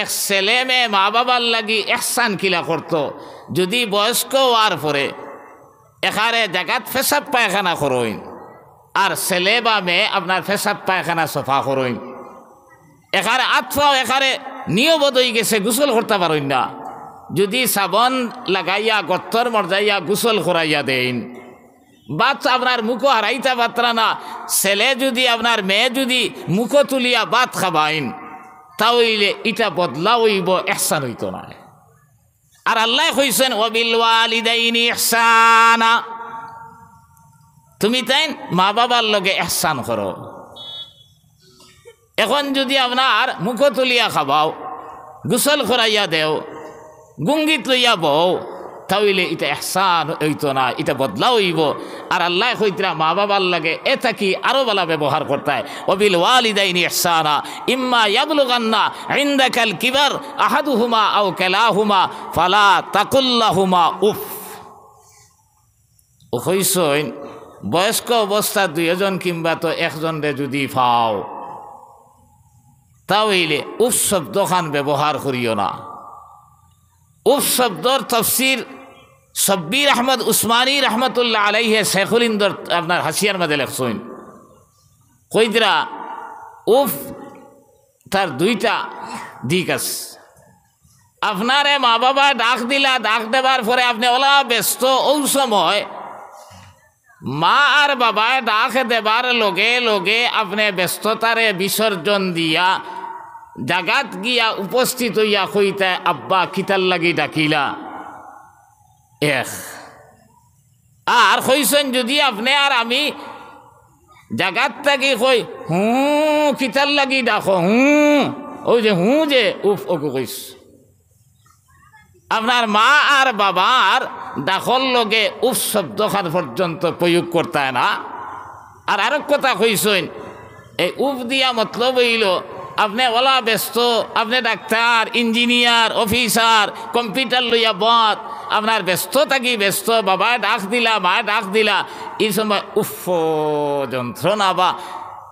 এক ছেলে মেয়ে মা বাবার লাগি একসান কিলা করতো যদি বয়স্ক হওয়ার পরে এখানে জায়গাত ফেসাব পায়খানা করইন আর ছেলে বা মেয়ে আপনার ফেসাব পায়খানা সফা করইন এখানে আতফাও এখানে নিয়বদ হয়ে গেছে গোসল করতে পারইন না যদি সাবন লাগাইয়া গত্তর মর্যাইয়া গোসল করাইয়া দেন বাত আপনার মুখো হারাইতে পাত্রা না ছেলে যদি আপনার মেয়ে যদি মুখো তুলিয়া বাত খাবাইন তাহলে এটা বদলা হইব এহসান হইত না আর আল্লাহ হইসেন ওয়াবিল ওয়ালিদাইনি তুমি তাই মা বাবার লগে এহসান করো এখন যদি আপনার মুখ তুলিয়া খাবাও গুসল করাইয়া দেও গুঙ্গিত লইয়া বও কথা হইলে এটা এহসান হইতো না এটা বদলাও হইব আর আল্লাহ হইতরা মা বাবার লাগে এ থাকি আরও বলা ব্যবহার করতায় অবিল ওয়ালিদাইনি এহসানা ইম্মা ইয়াবলুগান্না ইন্দা কাল কিবার হুমা আও হুমা ফালা হুমা উফ হইসইন বয়স্ক অবস্থা দুইজন কিংবা তো একজনরে যদি তাও তাহলে উৎসব দোকান ব্যবহার করিও না উৎসব দর তফসির সব্বির আহমদ উসমানী রহমতুল্লাহ আলাইহে শেখুল ইন্দর আপনার হাসিয়ার মাঝে লেখসইন কৈদরা উফ তার দুইটা দিক আছে আপনারে মা বাবা ডাক দিলা ডাক দেবার পরে আপনি ওলা ব্যস্ত ও মা আর বাবায় ডাক দেবার লগে লগে আপনি ব্যস্ততারে বিসর্জন দিয়া জাগাত গিয়া উপস্থিত হইয়া কইতে আব্বা কিতাল লাগি ডাকিলা এক আর কইছেন যদি আপনি আর আমি জাগাত থাকি কই হু কিতার লাগি দেখো হু ওই যে হুঁ যে উফ ওকে কইস আপনার মা আর বাবার দাখল লগে উফ শব্দখান পর্যন্ত প্রয়োগ করতে না আর এক কথা কইছেন এই উফ দিয়া মতলব হইল আপনি ওলা ব্যস্ত আপনি ডাক্তার ইঞ্জিনিয়ার অফিসার কম্পিউটার লইয়া বধ আপনার ব্যস্ত থাকি ব্যস্ত বাবা ডাক দিলা মা ডাক দিলা এই সময় উফ যন্ত্রণা বা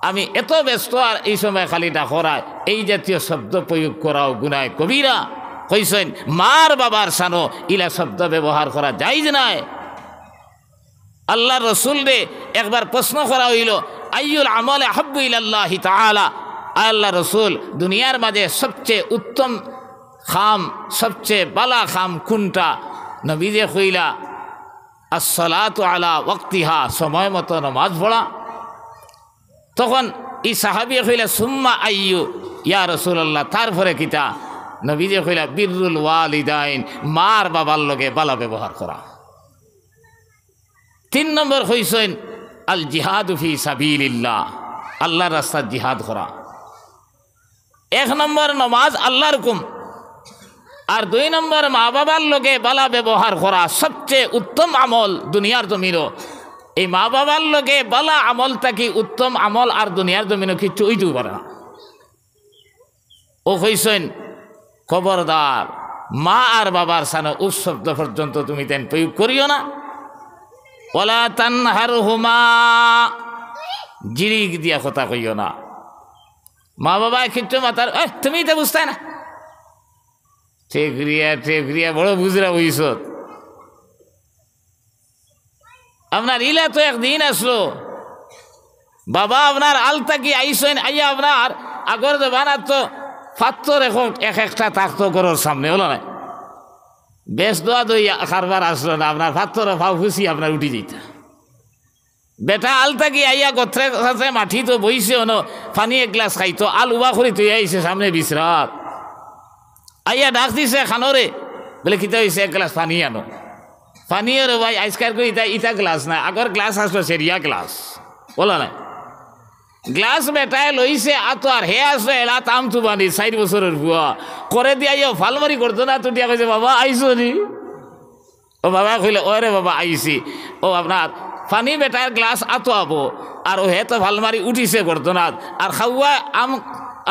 আমি এত ব্যস্ত আর এই সময় খালি ডাকরা এই জাতীয় শব্দ প্রয়োগ করাও গুনায় কবিরা কইসেন মার বাবার সানো ইলা শব্দ ব্যবহার করা যাইজ নাই আল্লাহ রসুল রে একবার প্রশ্ন করা হইল আইয়ুল আমলে হাব্বুল আল্লাহ তালা আল্লাহ রসুল দুনিয়ার মাঝে সবচেয়ে উত্তম খাম সবচেয়ে বালা খাম কোনটা নবীজে খুইলা তো আলা ওক্তিহা সময় মতো নমাজ পড়া তখন এই সাহাবি হইলা সুম্মা আইয়ু ইয়া রসুল্লাহ তারপরে কিতা নবীজে হইলা বিরুল ওয়ালিদাইন মার বাবার লগে বালা ব্যবহার করা তিন নম্বর হইসেন আল জিহাদুফি সাবিল্লাহ আল্লাহ রাস্তা জিহাদ করা এক নম্বর নমাজ আল্লাহর হুকুম আর দুই নম্বর মা বাবার লোকে বালা ব্যবহার করা সবচেয়ে উত্তম আমল দুনিয়ার জমিরও এই মা বাবার লোকে বালা আমল থাকি উত্তম আমল আর দুনিয়ার জমিনও কিচ্ছু ওইটু করে না ও হইসেন খবরদার মা আর বাবার সানো উৎসব্দ পর্যন্ত তুমি তেন প্রয়োগ করিও না ওলা তান হার হুমা জিরিক দিয়া কথা কইও না মা বাবা কিচ্ছু মাতার তুমি তো বুঝতে না ঠেকরিয়া ঠেকরিয়া বড় বুজরা বইস আপনার ইলা তো একদিন আসলো বাবা আপনার আলতা কি আইসেন আইয়া আপনার আগর বানার তো পাত্তর এখন এক একটা থাকতো গরোর সামনে হলো না বেশ দোয়া দই কারবার আসলো না আপনার পাত্তরে ভাব খুশি আপনার উঠি যেত বেটা আলতা কি আইয়া গোত্রে মাঠি তো বইছে অন পানি এক গ্লাস খাইতো আল উবা করে তুই আইসে সামনে বিশ্রাত আইয়া ডাক দিছে খানরে বলে কিতা হয়েছে এক গ্লাস পানি আনো পানি আরে ভাই আইসকার করে ইটা ইতা গ্লাস না আগর গ্লাস আসলো সেরিয়া গ্লাস বলো না গ্লাস বেটায় লইছে আতো আর হে আসলো এলা তাম তুবানি ষাট বছরের বুয়া করে দিয়া ইয়ে ফালমারি করতো না তুটিয়া কইছে বাবা আইসো নি ও বাবা কইলে ওরে বাবা আইসি ও আপনার পানি বেটার গ্লাস আতো আবো আর ও হে তো ফালমারি উঠিছে করতো না আর খাওয়া আম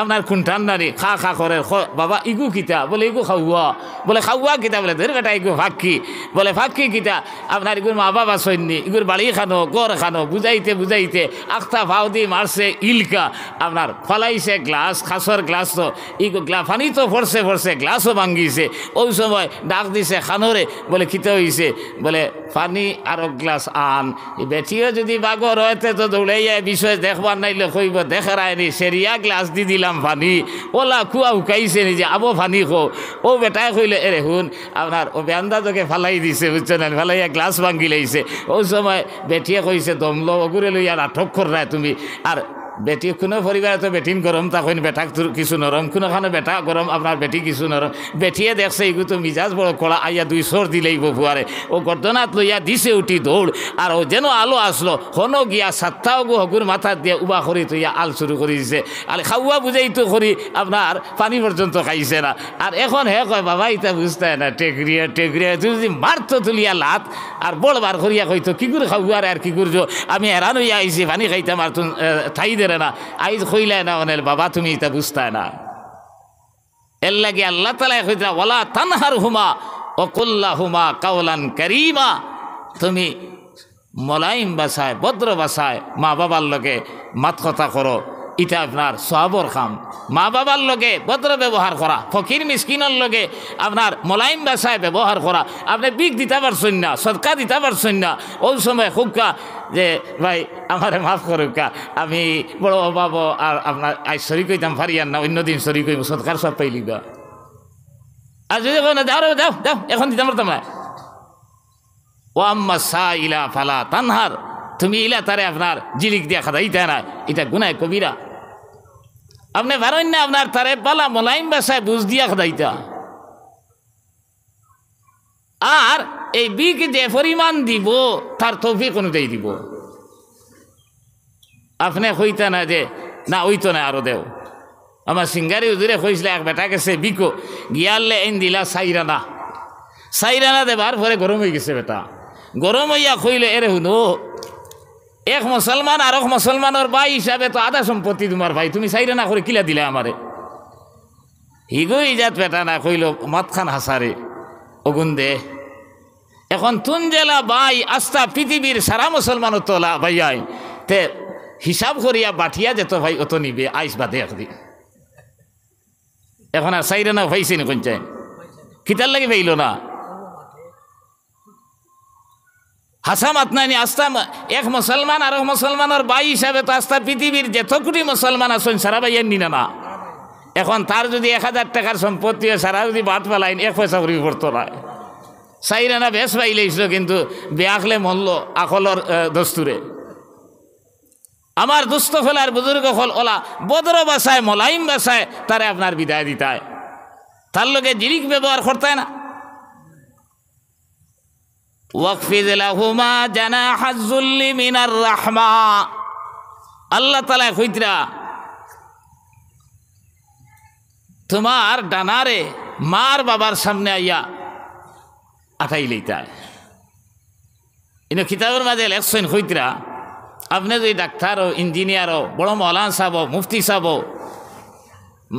আপনার ঠান্ডা নেই খা খা করে বাবা ইগু কিতা বলে ইগু খাওয়া বলে খাওয়া কিতা বলে ধর বেটা ইগু ফাঁকি বলে ফাঁকি কিতা আপনার ইগুর মা বাবা সৈন্য ইগুর বাড়ি খানো গড় খানো বুঝাইতে বুঝাইতে আখতা ভাও দিয়ে মারছে ইলকা আপনার ফলাইছে গ্লাস খাসর গ্লাস তো ইগু গ্লা ফানি তো ফরসে ফরসে গ্লাসও ভাঙ্গিছে ওই সময় ডাক দিছে খানোরে বলে খিতে হইছে বলে পানি আর গ্লাস আন বেটিও যদি বাগর হয়তে তো দৌড়াইয়া বিষয় দেখবার নাইলে কইব দেখার আয়নি সেরিয়া গ্লাস দি দিলাম পানি ওলা খুয়া উকাইছে নিজে আবো পানি খো ও বেটায় কইলে এরে হুন আপনার ও বেন্দাজকে ফালাই দিছে না ফালাইয়া গ্লাস ভাঙ্গি লাইছে ও সময় বেঠিয়ে কইছে দমলো অগুরে লইয়া আটক কর তুমি আর বেটি কোনো পরিবারে তো বেটিন গরম তখন বেটা কিছু নরম কোনোখানে বেটা গরম আপনার বেটি কিছু নরম বেটিয়ে দেখছে এগুলো তো মিজাজ বড় কড়া আইয়া দুই সর দিলেই বপুয়ারে ও গর্দনাত লইয়া দিছে উঠি দৌড় আর ও যেন আলো আসলো হন গিয়া সাতটাও গু হগুর মাথা দিয়ে উবা করি তুইয়া আল শুরু করে দিছে আর খাওয়া বুঝাই তো করি আপনার পানি পর্যন্ত খাইছে না আর এখন হে কয় বাবা ইতা বুঝতে না টেকরিয়া টেকরিয়া তুই যদি মারতো তুলিয়া লাত আর বড় বার করিয়া কইতো কি করে খাওয়ার আর কি করছো আমি হেরান হইয়া আইছি পানি খাইতাম আর ঠাই দে করে না আইজ হইলে না অনেল বাবা তুমি এটা বুঝতে না এর লাগে আল্লাহ তালায় না ওলা তানহার হুমা অকুল্লা হুমা কাউলান করিমা তুমি মলাইম বাসায় ভদ্র বাসায় মা বাবার লগে মাত কথা করো এটা আপনার সহাবর খাম মা বাবার লগে ভদ্র ব্যবহার করা ফকির মিসকিনের লগে আপনার মোলায়েম বাসায় ব্যবহার করা আপনি বিগ দিতে পারছেন না সৎকা দিতে পারছেন না ওই সময় খুবকা যে ভাই আমার মাফ করুকা আমি বড় অভাব আর আপনার আজ সরি কইতাম পারি আর না অন্যদিন সরি কইব সৎকার সব পাই লিবা আর যদি দাও রে দাও দাও এখন দিতাম পারতাম না ও আম্মা সা ইলা ফালা তানহার তুমি ইলা তারে আপনার জিলিক দিয়া খাদা ইতা না এটা গুনায় কবিরা আপনি বেরোন না আপনার তারে পালা মোলাইম বাসায় বুঝ দিয়া খদাইতা আর এই বিক যে পরিমাণ দিব তার তৌফিক অনুযায়ী দিব আপনি হইতে না যে না তো না আরো দেও আমার সিঙ্গারি উজুরে হয়েছিলে এক বেটা গেছে বিকো গিয়ালে এন দিলা সাইরানা সাইরানা দেবার পরে গরম হয়ে গেছে বেটা গরম হইয়া খুইলে এরে হুনো এক মুসলমান আর এক মুসলমানের ভাই হিসাবে তো আধা সম্পত্তি তোমার ভাই তুমি চাইরে না করে কিলা দিলে আমারে হিগুই ইজাত পেটা না কইল মাতখান হাসারে অগুন দে এখন তুন জেলা ভাই আস্তা পৃথিবীর সারা মুসলমানের তোলা ভাইয়াই তে হিসাব করিয়া বাঠিয়া যেত ভাই অত নিবে আইস বাদে একদিন এখন আর সাইরে না ভাইছে না কোন চাই কিতার লাগে ভাইল না হাসাম আপনানি আস্তাম এক মুসলমান আর মুসলমানের বাই হিসাবে তো আস্তা পৃথিবীর যেত কোটি মুসলমান আসুন সারা বাইয়ের নিনা না এখন তার যদি এক হাজার টাকার সম্পত্তি হয় সারা যদি বাদ পেলাইন এক পয়সা করি করতো না সাইরা না বেশ পাইলেছিল কিন্তু বেয়াকলে মল্ল আকলর দস্তুরে আমার দুস্থ ফেলার বুজুর্গ হল ওলা বদর বাসায় মোলাইম বাসায় তারে আপনার বিদায় দিতায় তার লোকে জিরিক ব্যবহার করতায় না ওয়াকফিদুমা জানা হাজুল্লি মিনার রাহমা আল্লাহ তালা হুইতরা তোমার ডানারে মার বাবার সামনে আইয়া আঠাই লইতার ইনো কিতাবের মাঝে লেখছেন হুইতরা আপনি যদি ডাক্তার হো ইঞ্জিনিয়ার হো বড় মলান সাহ মুফতি সাহ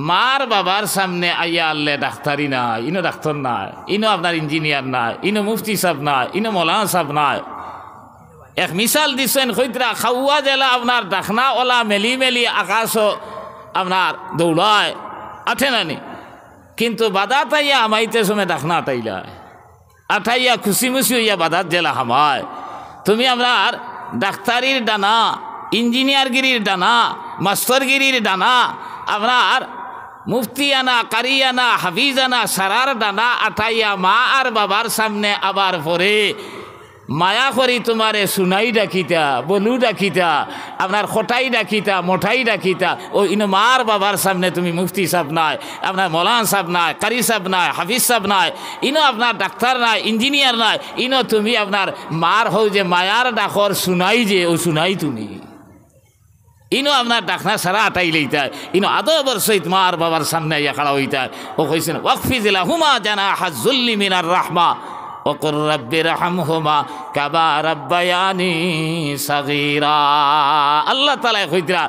মার বাবার সামনে আইয়া আল্লে ডাক্তারি না ইনো ডাক্তার না ইনো আপনার ইঞ্জিনিয়ার না ইনো মুফতি সাহেব না ইনো মৌলানা সাহেব না এক মিশাল দিচ্ছেন খৈত্রা খাওয়া জেলা আপনার ডাকনা ওলা মেলি মেলি আকাশ আপনার দৌড়ায় আঠে নানি কিন্তু বাদা তাইয়া আমাইতে সময় ডাকনা তাইলা আঠাইয়া খুশি মুশি হইয়া বাদাত জেলা হামায় তুমি আপনার ডাক্তারির ডানা ইঞ্জিনিয়ারগিরির ডানা মাস্টারগিরির ডানা আপনার মুফতিয়ানা কারিয়ানা হাফিজানা সারার ডানা আঠাইয়া মা আর বাবার সামনে আবার পরে মায়া করি তোমারে সুনাই ডাকিতা বলু ডাকিতা আপনার খটাই ডাকিতা মোঠাই ডাকিতা ও ইন মার বাবার সামনে তুমি মুফতি সাহেব নাই আপনার মলান সাহেব নাই কারি সাহেব নাই হাফিজ সাহেব নাই ইনো আপনার ডাক্তার নাই ইঞ্জিনিয়ার নাই ইনো তুমি আপনার মার হও যে মায়ার ডাকর শুনাই যে ও শুনাই তুমি ইনো আপনার ডাকনা সারা আটাই লইতা ইনো আদো সহিত মার বাবার সামনে ইয়া খাড়া হইতা ও কইছেন ওয়াকফিজিলা হুমা জানা হাজুল্লি মিনার রাহমা ওকর রব্বি রাহম হুমা কাবা রব্বায়ানি সাগিরা আল্লাহ তালায় কইতরা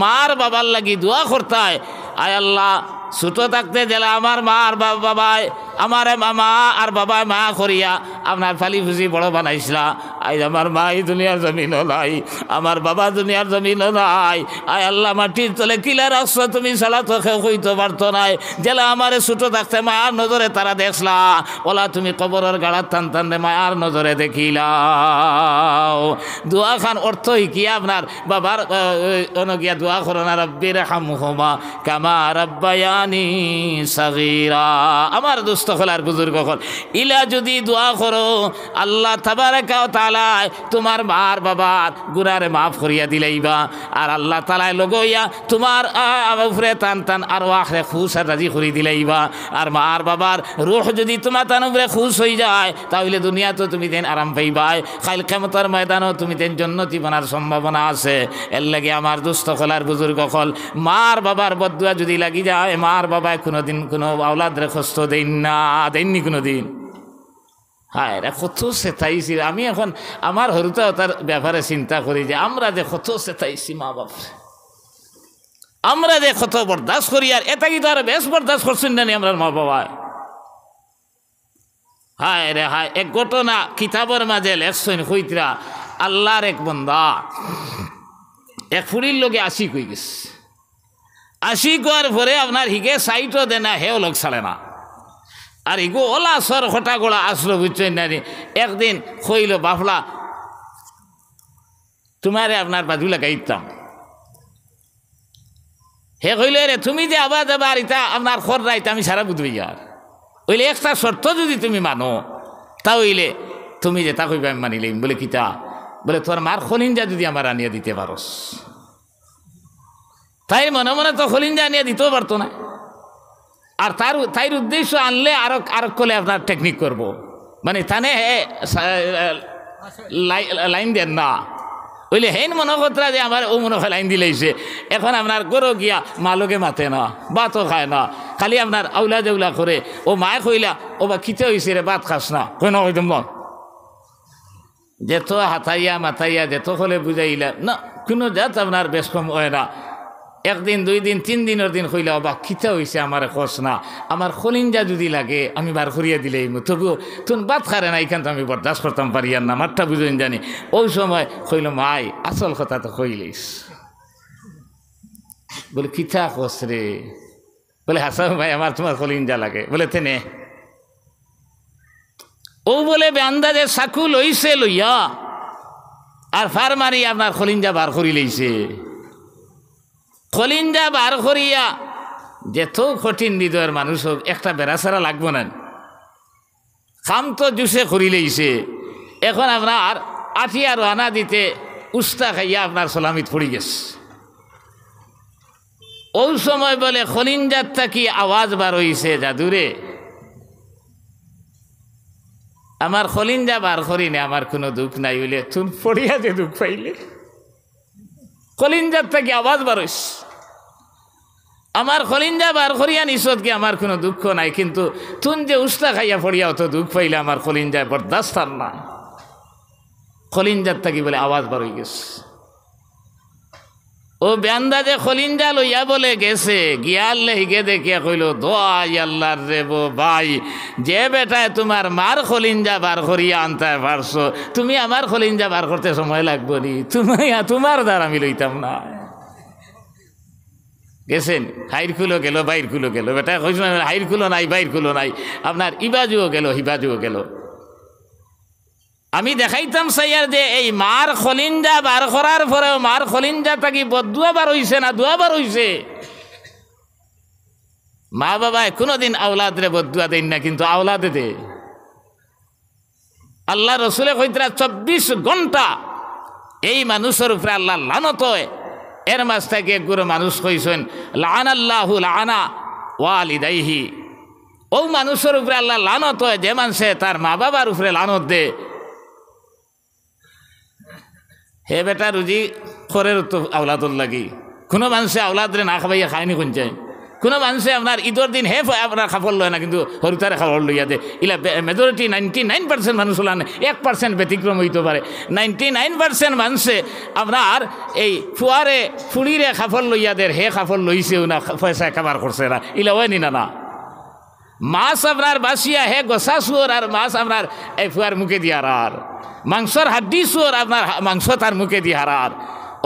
মার বাবার লাগি দোয়া করতায় আয় আল্লাহ ছোট থাকতে গেলে আমার মা আর বাবাই আমার মা আর বাবাই মা করিয়া আপনার ফালি ফুসি বড় বানাইছিলা আই আমার মা এই দুনিয়ার জমিন নাই আমার বাবা দুনিয়ার জমিন নাই আয় আল্লাহ মাটির তলে কিলার আসছ তুমি চালা তোকে হইতে পারত নাই গেলে আমার ছোট থাকতে মায়ার নজরে তারা দেখলা ওলা তুমি কবরের গাড়ার টান টান মায়ার নজরে দেখিলা দোয়া খান অর্থ হিকিয়া আপনার বাবার অনগিয়া দোয়া করোনা রব্বির হাম হোমা কামা রব্বায়া রব্বানি সাগিরা আমার দুস্থ খোলার বুজুর্গ খোল ইলা যদি দোয়া করো আল্লাহ তাবার কাও তালায় তোমার মার বাবার গুনারে মাফ করিয়া দিলাইবা আর আল্লাহ তালায় লগইয়া তোমার উপরে টান টান আর ওয়াহরে খুশ আর রাজি করি দিলাইবা আর মার বাবার রুহ যদি তোমার তান উপরে খুশ হয়ে যায় তাহলে দুনিয়া তো তুমি দেন আরাম পাইবাই খাইল ক্ষমতার ময়দানও তুমি দেন জন্নতি বনার সম্ভাবনা আছে এর লাগে আমার দুস্থ খোলার বুজুর্গ খোল মার বাবার বদুয়া যদি লাগি যায় মা আর বাবায় কোনো দিন কোনো আওলাদরে খস্ত দেন না দেননি কোনো দিন হায় রে কত সেথাইছি আমি এখন আমার হরুতা তার ব্যাপারে চিন্তা করি যে আমরা যে কত সেথাইছি মা বাপ আমরা যে কত বরদাস্ত করি আর এটা কি তার বেশ বরদাস্ত করছেন না আমরা মা বাবা হায় রে হায় এক ঘটনা কিতাবের মাঝে লেখছেন হইতরা আল্লাহর এক বন্দা এক ফুরির লোকে আসি কই গেছে আসি কোয়ার পরে আপনার হিগে সাইটও দেনা হেও লোক ছাড়ে না আর হিগো ওলা সর হটা গোড়া আসলো বুঝছেন না একদিন খইল বাফলা তোমারে আপনার বাজু লাগাইতাম হে কইল রে তুমি যে আবার যাবা আর ইতা আপনার খর রাইতে আমি সারা বুঝবি আর ওইলে একটা শর্ত যদি তুমি মানো তা হইলে তুমি যে তা কইবে আমি মানিলাম বলে কিতা বলে তোর মার যা যদি আমার আনিয়ে দিতে পারস তাই মনে মনে তো হলিন জানিয়ে দিতেও পারতো না আর তার তাই উদ্দেশ্য আনলে আরো আরো কলে আপনার টেকনিক করব। মানে তানে হে লাইন দেন না বললে হেন মনোকত্রা যে আমার ও মনে হয় লাইন দিলেইছে এখন আপনার গরো গিয়া মালকে মাতে না ভাতও খায় না খালি আপনার আউলা দেউলা করে ও মায়ে কইলা ও বা খিতে হয়েছে রে বাত খাস না কেন হয়তো মন যেত হাতাইয়া মাথাইয়া যেত হলে বুঝাইলা না কোনো জাত আপনার বেশ কম হয় না একদিন দুই দিন তিন দিনের দিন হইলে অবাক খিতা হয়েছে আমার খোঁজ না আমার খলিঞ্জা যদি লাগে আমি বার করিয়া দিলে তবুও তুন বাদ খারে না এখান তো আমি বরদাস করতাম পারি আর না মাঠটা বুঝুন জানি ওই সময় হইল মাই আসল কথা তো হইলিস বলে কিতা খোঁজ রে বলে হাসান ভাই আমার তোমার খলিঞ্জা লাগে বলে তেনে ও বলে বেআন্দাজে সাকু লইছে লইয়া আর ফার মারি আপনার খলিঞ্জা বার করি লইছে কলিঞ্জা বার করিয়া যেত কঠিন হৃদয়ের মানুষ হোক একটা বেড়া লাগবো না খাম তো জুসে করিলেইছে এখন আপনার আটিয়া রানা দিতে উস্তা খাইয়া আপনার সলামিত পড়ি গেছে ওই সময় বলে খলিঞ্জার থাকি আওয়াজ বার হইছে জাদুরে আমার খলিঞ্জা বার করি না আমার কোনো দুঃখ নাই বলে তুন পড়িয়া যে দুঃখ পাইলে কলিঞ্জার থেকে আওয়াজ বারস আমার কলিঞ্জা বার করিয়া নিষদ কি আমার কোনো দুঃখ নাই কিন্তু তুন যে উস্তা খাইয়া পড়িয়া অত দুঃখ পাইলে আমার কলিঞ্জায় বরদাস্তার না কলিঞ্জার থাকি বলে আওয়াজ বার হয়ে গেছে ও ব্যান্দাজে খলিঞ্জা লইয়া বলে গেছে গিয়াল লেহিকে দেখিয়া কইল দোয়াই আল্লাহর রে বো ভাই যে বেটায় তোমার মার খলিঞ্জা বার করিয়া আনতে পারছো তুমি আমার খলিঞ্জা বার করতে সময় লাগবো নি তুমি তোমার দ্বারা আমি লইতাম না গেছেন হাইর খুলো গেল বাইর খুলো গেল বেটা কইস হাইর খুলো নাই বাইর খুলো নাই আপনার ইবাজুও গেল হিবাজুও গেল আমি দেখাইতাম সাইয়ার যে এই মার খলিঞ্জা বার করার পরেও মার খলিঞ্জা থাকি বদুয়াবার হইছে না দুয়াবার হইছে মা বাবায় কোনোদিন রে বদুয়া দেন না কিন্তু আওলাদে দে আল্লাহ রসুলে কইতরা চব্বিশ ঘন্টা এই মানুষের উপরে আল্লাহ লানত এর মাছ থেকে গুরু মানুষ কইছেন লান আল্লাহ লানা দাইহি ও মানুষের উপরে আল্লাহ লানত হয় যে মানুষে তার মা বাবার উপরে লানত দেয় হে বেটা রুজি খরের তো আওলাদর লাগি কোনো মানুষে আওলাদরে না খাবাইয়া খায়নি কোনচাই কোনো মানুষে আপনার ঈদর দিন হে আপনার খাবার লয় না কিন্তু হরিতারে খাবার লইয়া দে ইলা মেজরিটি নাইনটি নাইন পার্সেন্ট মানুষ হলান এক পার্সেন্ট ব্যতিক্রম হইতে পারে নাইনটি নাইন পার্সেন্ট মানুষে আপনার এই ফুয়ারে ফুড়িরে খাফল লইয়া দের হে খাফল লইছেও না পয়সায় খাবার করছে না ইলা ওয়ে না না মাছ আপনার বাসিয়া হে গোসা সুর আর মাছ আপনার এফুয়ার মুখে দিয়ে হারার মাংসর হাড্ডি সুর আপনার মাংস তার মুখে দিয়ে হারার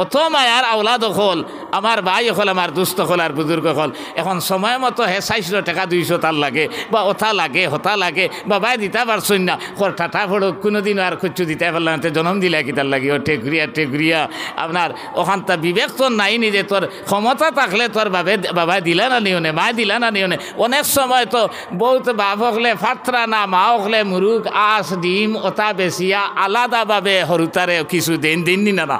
অত মায়ার আওলাদ হল আমার ভাই হল আমার দুস্থ হল আর বুজুর্গ হল এখন সময় মতো হে চাইছিল টাকা দুইশো তার লাগে বা ওথা লাগে হতা লাগে বা ভাই দিতে পারছই না কর ঠাঠা ফড়ো কোনোদিন আর খুচু দিতে পারলাম না জনম দিলা কি তার লাগে ও টেকুরিয়া টেকুরিয়া আপনার ওখান তা বিবেক তোর নাই নিজে তোর ক্ষমতা থাকলে তোর বাবে বাবা দিলা না নিওনে মা দিলা না নিওনে অনেক সময় তো বহুত বাপ হকলে ফাত্রা না মা হকলে মুরুখ আস ডিম ওতা বেশিয়া আলাদাভাবে হরুতারে কিছু দেন দিন না না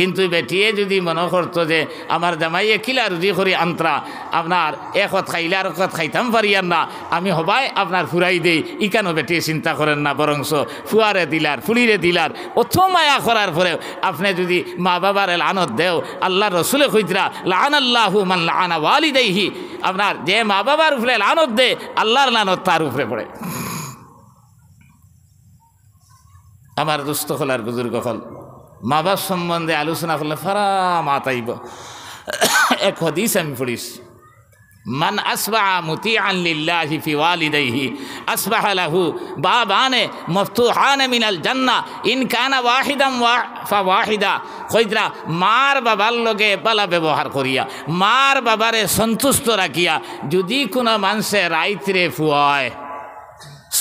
কিন্তু বেটিয়ে যদি মনে করত যে আমার জামাইয়ে কিলা রুজি করি আন্তরা আপনার একত খাইলে আর একত খাইতাম পারিয়ার না আমি হবাই আপনার ফুরাই দেই ইকানো বেটিয়ে চিন্তা করেন না বরংস ফুয়ারে দিলার ফুলিরে দিলার অথ মায়া করার পরেও আপনি যদি মা বাবার লানত দেও আল্লাহ রসুলে খুঁজরা লান আল্লাহ মান লানা ওয়ালি দেহি আপনার যে মা বাবার উপরে লানত দে আল্লাহর লানত তার উপরে পড়ে আমার দুস্থ খোলার বুজুর্গ হল মা বাপ সম্বন্ধে আলোচনা করলে ফারা মাতাইব এক হদিস আমি পড়িছি মান আসবা মুতি আনলিল্লাহি ফি ওয়ালিদাইহি আসবাহ লাহু বাবানে মফতুহান মিনাল জান্না ইন কানা ওয়াহিদাম ফা ওয়াহিদা কইদরা মার বাবার লগে বালা ব্যবহার করিয়া মার বাবারে সন্তুষ্ট রাখিয়া যদি কোনো মানুষে রাইত্রে ফুয়ায়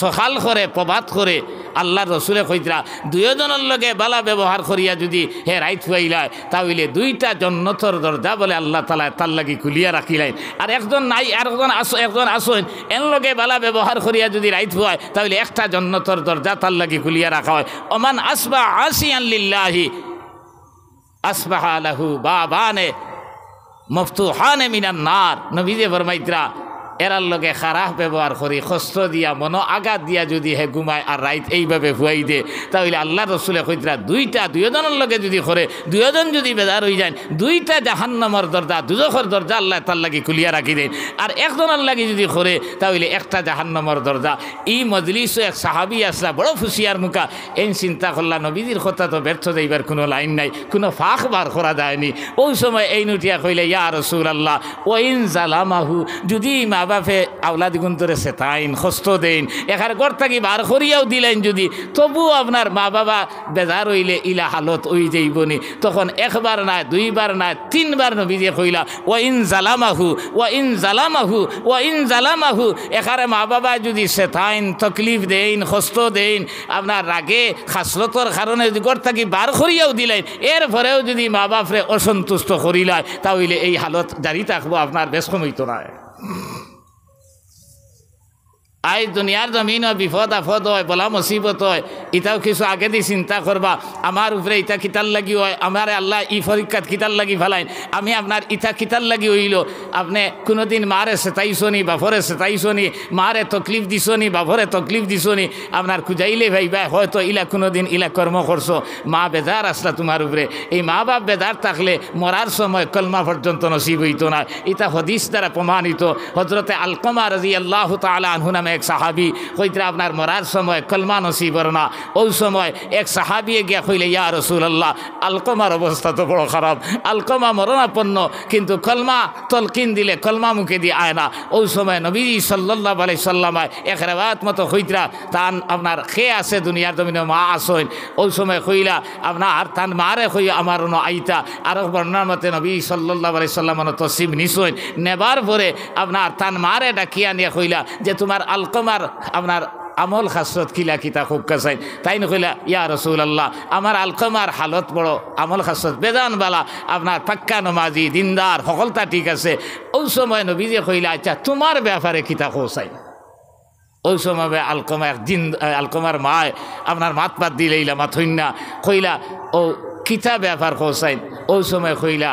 সকাল করে প্রভাত করে আল্লাহ রসুলে কইতরা দুইজনের লগে বালা ব্যবহার করিয়া যদি হে রাইত হইলায় তাহলে দুইটা জন্নতর দরজা বলে আল্লাহ তালা তার লাগি খুলিয়া রাখিলেন আর একজন নাই আর একজন আস একজন আসেন এর লগে বালা ব্যবহার করিয়া যদি রাইত হয় তাহলে একটা জন্নতর দরজা তার লাগি খুলিয়া রাখা হয় ওমান আসবা আসি আল্লিল্লাহি আসবাহ আলাহু মফতু হানে মিনান্নার নবীজে ফরমাইতরা এরার লগে খারাপ ব্যবহার করি কষ্ট দিয়া মন আঘাত দিয়া যদি হে ঘুমায় আর রাইত এইভাবে ভুয়াই দে তাহলে আল্লাহ রসুলের কইতরা দুইটা দুইজনের লগে যদি করে দুইজন যদি বেজার হয়ে যায় দুইটা জাহান্নামর দরজা দুজখর দরজা আল্লাহ তার লাগে খুলিয়া রাখি দেন আর একজনের লাগে যদি করে তাহলে একটা জাহান্নামর দরজা ই মজলিস এক সাহাবি আসলা বড় ফুসিয়ার মুখা এই চিন্তা করলা নবীদের কথা তো ব্যর্থ দেবার কোনো লাইন নাই কোনো ফাঁক বার করা যায়নি ওই সময় এই নুটিয়া কইলে ইয়া রসুল আল্লাহ ওইন জালামাহু যদি ইমাম বাপে আওলাদ গুন্তরে তাইন হস্ত দেন এখানে গড় থাকি বার করিয়াও দিলেন যদি তবু আপনার মা বাবা বেজার হইলে ইলা হালত ওই যেই বনি তখন একবার না দুইবার না তিনবার নবীজে কইলা ও ইন জালামাহু ও ইন জালামাহু ও ইন জালামাহু এখানে মা বাবা যদি সেথাইন তকলিফ দেন হস্ত দেন আপনার রাগে খাসরতর কারণে যদি গড় থাকি বার করিয়াও দিলেন এরপরেও যদি মা বাপরে অসন্তুষ্ট করিলায় তাহলে এই হালত জারি থাকবো আপনার বেশ কমই তো নয় আই দুনিয়ার জমিনও বিপদ আফদ হয় বলা মুসিবত হয় ইটাও কিছু আগে দি চিন্তা করবা আমার উপরে ইটা কিতাল লাগি হয় আমার আল্লাহ ই ফরিকাত কিতাল লাগি ফেলাইন আমি আপনার ইটা কিতাল লাগি হইল আপনি কোনোদিন মারে সেতাইছ নি বাফরে সেতাইছ নি মারে তকলিফ দিছ নি বাফরে তকলিফ দিছ নি আপনার খুঁজাইলে ভাই হয়তো ইলা কোনোদিন ইলা কর্ম করছো মা বেজার আসলা তোমার উপরে এই মা বাপ বেজার থাকলে মরার সময় কলমা পর্যন্ত নসিব হইতো না এটা হদিস দ্বারা প্রমাণিত হজরতে আলকমা রাজি আল্লাহ তালা আনহু নামে এক সাহাবি কইতে আপনার মরার সময় কলমা নসিবর না ওই সময় এক সাহাবিয়ে গিয়া কইলে ইয়া রসুল্লাহ আলকমার অবস্থা তো বড় খারাপ আলকমা মরণাপন্ন কিন্তু কলমা তলকিন দিলে কলমা মুখে দিয়ে আয় না ওই সময় নবী সাল্লাহ আলাই সাল্লামায় এক রেবাত মতো হইতরা তান আপনার খে আছে দুনিয়ার জমিনে মা আসইন ওই সময় কইলা আপনার তান মারে কই আমার অন্য আইতা আরো বর্ণার মতে নবী সাল্লাহ আলাই সাল্লাম তসিম নিসইন নেবার পরে আপনার তান মারে ডাকিয়া নিয়ে কইলা যে তোমার আল আলকমার আপনার আমল খাসরত কিলা কিতা খুব কাছে তাই নকইলা ইয়া রসুল আল্লাহ আমার আলকমার হালত বড় আমল খাসরত বেদান বালা আপনার পাক্কা নমাজি দিনদার সকলতা ঠিক আছে ওই সময় নবীজে কইলা আচ্ছা তোমার ব্যাপারে কিতা খোসাই ওই সময় আলকমার দিন আলকমার মায় আপনার মাত পাত দিলে দিলেইলা মাথইনা কইলা ও কিতা ব্যাপার খোসাই ওই সময় কইলা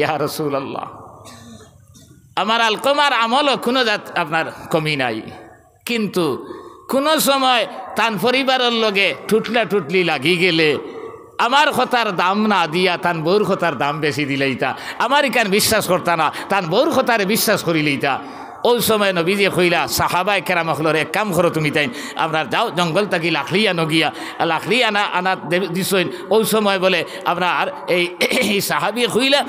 ইয়া রসুল আল্লাহ আমার আলকমার আমলও কোনো জাত আপনার কমি নাই কিন্তু কোনো সময় তান পরিবারের লগে ঠুটলা ঠুটলি লাগি গেলে আমার কথার দাম না দিয়া তান বউর কথার দাম বেশি দিলেইতা আমার ইকান বিশ্বাস করতা না তান বউর কথারে বিশ্বাস করিলেইতা ওই সময় নবীজে কইলা সাহাবায় হলোর এক কাম করো তুমি তাই আপনার যাও জঙ্গল থাকি লাখলিয়া নগিয়া লাখলিয়া আনা আনা দিস ওই সময় বলে আপনার এই সাহাবি কইলা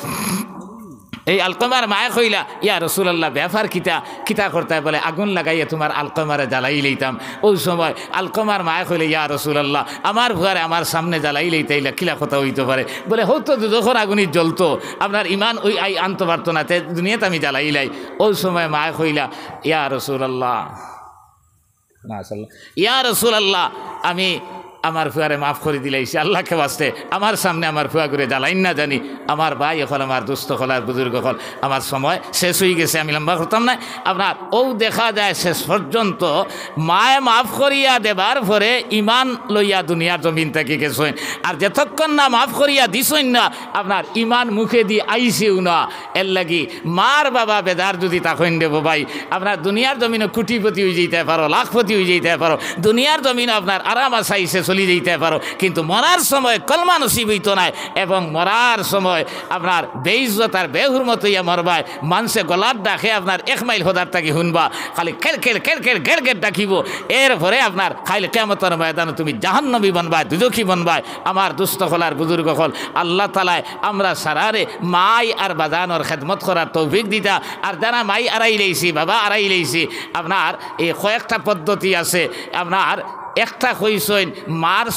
এই আলকমার মায়া কইলা ইয়া রসুলাল্লাহ ব্যাপার কিতা কিতা করতে বলে আগুন লাগাইয়া তোমার আলকমারে জ্বালাই লইতাম ওই সময় আলকমার মায়া কইলে ইয়া রসুলাল্লাহ আমার ভুয়ারে আমার সামনে জ্বালাই লইতাইলা কিলা কথা হইতে পারে বলে হতো যখন আগুনি জ্বলতো আপনার ইমান ওই আই আনতে পারত না তে দুনিয়াতে আমি লাই ওই সময় মায়া কইলা ইয়া রসুলাল্লাহ ইয়া রসুলাল্লাহ আমি আমার ফুয়ারে মাফ করে দিলাইছি আল্লাহকে বাঁচতে আমার সামনে আমার ফুয়া করে জ্বালাই না জানি আমার ভাই এখন আমার দুস্ত হল আর বুজুর্গ হল আমার সময় শেষ হয়ে গেছে আমি লম্বা করতাম না আপনার ও দেখা যায় শেষ পর্যন্ত মায় মাফ করিয়া দেবার পরে ইমান লইয়া দুনিয়ার জমিন থেকে গেছেন আর যেতক্ষণ না মাফ করিয়া দিছেন না আপনার ইমান মুখে দিয়ে আইসিও না এর লাগি মার বাবা বেদার যদি তাকইন দেবো ভাই আপনার দুনিয়ার জমিনে কুটিপতি হয়ে যেতে পারো লাখপতি হয়ে যেতে পারো দুনিয়ার জমিন আপনার আরাম আসাই শেষ চলে যেতে পারো কিন্তু মরার সময় কলমা নসিব হইত না এবং মরার সময় আপনার বেইজত আর বেহুরমত ইয়া মরবায় মানুষে গলার ডাকে আপনার এক মাইল হদার তাকে শুনবা খালি খেল খেল খেল খেল ঘের ঘের ডাকিব এরপরে আপনার খাইলে কেমতর ময়দান তুমি জাহান্নবী বনবায় দুদুখী বনবায় আমার দুস্থ আর বুজুর্গ হল আল্লাহ তালায় আমরা সারারে মাই আর বাজানোর খেদমত করার তৌফিক দিতা আর দানা মাই আড়াই লেইছি বাবা আড়াই লেইছি আপনার এই কয়েকটা পদ্ধতি আছে আপনার একটা হইসইন মার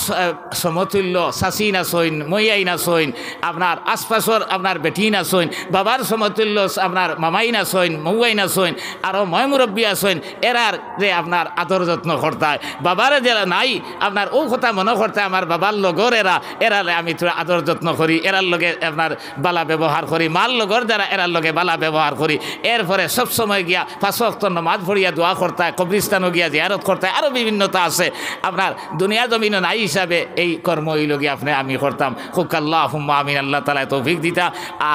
সমতুল্য শাসিন আসইন মইয়াইন আসইন আপনার আশপাশর আপনার বেটিন আসইন বাবার সমতুল্য আপনার মামাইন আসইন মৌয়াইন আসইন আরও ময় মুরব্বী আসইন এরার যে আপনার আদর যত্ন করতায় বাবারে যে নাই আপনার ও কথা মনে করতে আমার বাবার লগর এরা এরালে আমি আদর যত্ন করি এরার লগে আপনার বালা ব্যবহার করি মার লগর যারা এরার লগে বালা ব্যবহার করি এরপরে সবসময় গিয়া পাঁচ অক্টন্ন মাছ ভরিয়া দোয়া করতায় কবরিস্তানও গিয়া জিয়ারত করতায় আরও বিভিন্নতা আছে আপনার দুনিয়া জমিন নাই হিসাবে এই কর্ম ওই লোকে আপনি আমি করতাম হুকাল্লাহ হুম্মা আমিন আল্লাহ তালায় তৌফিক দিতা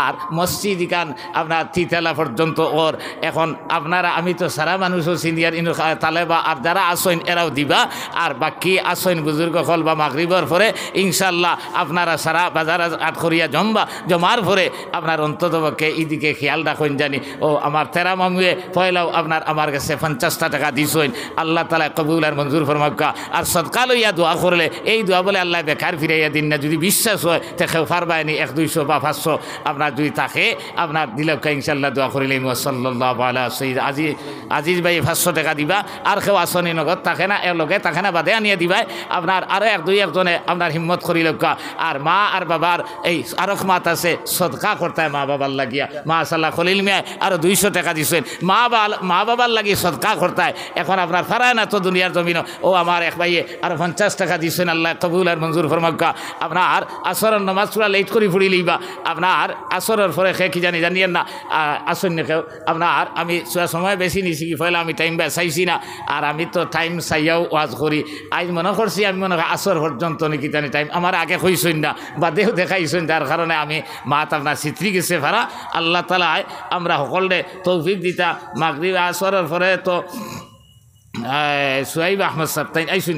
আর মসজিদ ইকান আপনার তিতলা পর্যন্ত ওর এখন আপনারা আমি তো সারা মানুষও সিনিয়র তালে তালেবা আর যারা আসইন এরাও দিবা আর বাকি আসইন বুজুর্গ হল বা মাগরিবর পরে ইনশাল্লাহ আপনারা সারা বাজার আটখরিয়া জমবা জমার পরে আপনার অন্ততপক্ষে ইদিকে খেয়াল রাখুন জানি ও আমার তেরা মামুয়ে পয়লাও আপনার আমার কাছে পঞ্চাশটা টাকা দিছইন আল্লাহ তালা কবুল আর মঞ্জুর ফরমাক্কা আর সৎকাল ইয়া দোয়া করলে এই দোয়া বলে আল্লাহ বেকার ফিরাইয়া দিন না যদি বিশ্বাস হয় তাকে খেফার বাহিনী এক দুইশো বা পাঁচশো আপনার যদি তাকে আপনার দিলকা ইনশাল্লাহ দোয়া করিলে সাল্লাহ আলা সঈদ আজি আজিজ ভাই পাঁচশো টাকা দিবা আর কেউ আসনি নগদ তাকে না এলোকে তাকে না বাদে আনিয়ে দিবাই আপনার আরও এক দুই একজনে আপনার হিম্মত করি লোকা আর মা আর বাবার এই আরক মাত আছে সদকা করতায় মা বাবার লাগিয়া মা সাল্লাহ খলিল মিয়া আরও দুইশো টাকা দিছেন মা বা মা বাবার লাগিয়ে সদকা করতায় এখন আপনার ফারায় না তো দুনিয়ার জমিন ও আমার এক ভাইয়ে আর পঞ্চাশ টাকা দিচ্ছেন আল্লাহ কবুল আর মঞ্জুর ফরমাক্কা আপনার আসরের নমাজ পুরা লেট করে ফুড়ি লইবা আপনার আসরের পরে খে কি জানি জানিয়েন না আসন খেও আপনার আমি সময় বেশি নিছি কি ফলে আমি টাইম চাইছি না আর আমি তো টাইম চাইয়াও ওয়াজ করি আজ মনে করছি আমি মনে করি আসর পর্যন্ত নাকি জানি টাইম আমার আগে কইসই না বা দেহ দেখাইছেন যার কারণে আমি মাত আপনার চিত্রি গেছে ভাড়া আল্লাহ তালায় আমরা সকলে তৌফিক দিতা মাগরি আসরের পরে তো সোয়াইব আহমদ সাপ্তাইন আইসুন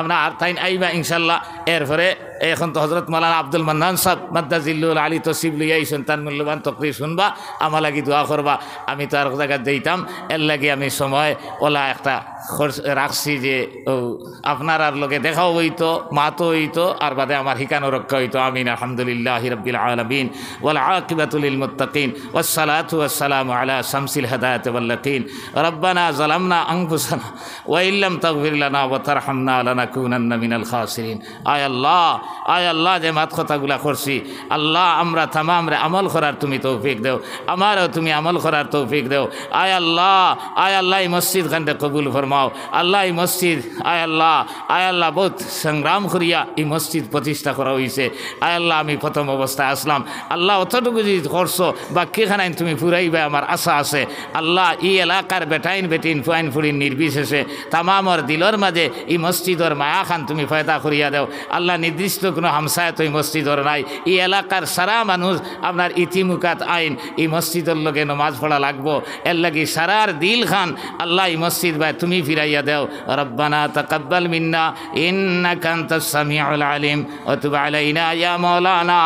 আমরা আর তাইন আইবা ইনশাল্লাহ এরপরে এখন তো হজরত মালান আব্দুল মান্নান সাহ মাদ্দাজিল্লুল আলী তসিবলি এই সন্তান মূল্যবান তকরি শুনবা আমার লাগি দোয়া করবা আমি তো আর জায়গা দিতাম এর লাগে আমি সময় ওলা একটা খরচ রাখছি যে আপনার আর লোকে দেখাও হইতো মাতো হইতো আর বাদে আমার হিকানো রক্ষা হইতো আমিন আলহামদুলিল্লাহ হিরবিল আলমিন ওলা আকিবাতুল মুতাকিন ওসালাত ওসালাম আলা শামসিল হদায়ত واللقين ربنا ظلمنا أنفسنا وإن لم تغفر لنا وترحمنا لنكونن মিনাল الخاسرين আয় আল্লাহ আয় আল্লাহ যে মাত কথাগুলা করছি আল্লাহ আমরা রে আমল করার তুমি তৌফিক দেও আমারও তুমি আমল করার তৌফিক দেও আয় আল্লাহ আয় আল্লাহ মসজিদ খানটা কবুল ফরমাও আল্লাহ মসজিদ আয় আল্লাহ আয় আল্লাহ বহুত সংগ্রাম করিয়া এই মসজিদ প্রতিষ্ঠা করা হয়েছে আয় আল্লাহ আমি প্রথম অবস্থায় আসলাম আল্লাহ অতটুকু যদি করছো বা কেখানে তুমি ফুরাইবে আমার আশা আছে আল্লাহ ই এলাকার বেটাইন বেটিন ফুয়াইন ফুড়িন নির্বিশেষে তামামর দিলর মাঝে এই মসজিদর মায়া খান তুমি ফায়দা করিয়া দেও আল্লাহ নির্দিষ্ট বিশিষ্ট কোনো হামসায় তো এই মসজিদর নাই এই এলাকার সারা মানুষ আপনার ইতিমুকাত আইন এই মসজিদের লোকে নমাজ পড়া লাগবো এর লাগি সারার দিল খান আল্লাহ এই মসজিদ ভাই তুমি ফিরাইয়া দেও রব্বানা তকব্বাল মিন্না إنك أنت السميع العليم وتب علينا يا مولانا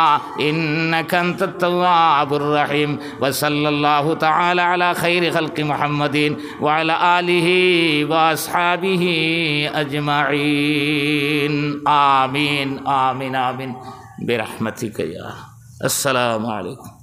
إنك أنت التواب الرحيم وصلى الله تعالى على خير خلق محمد وعلى آله وأصحابه أجمعين آمين آمين آمين آمين برحمتك يا السلام عليكم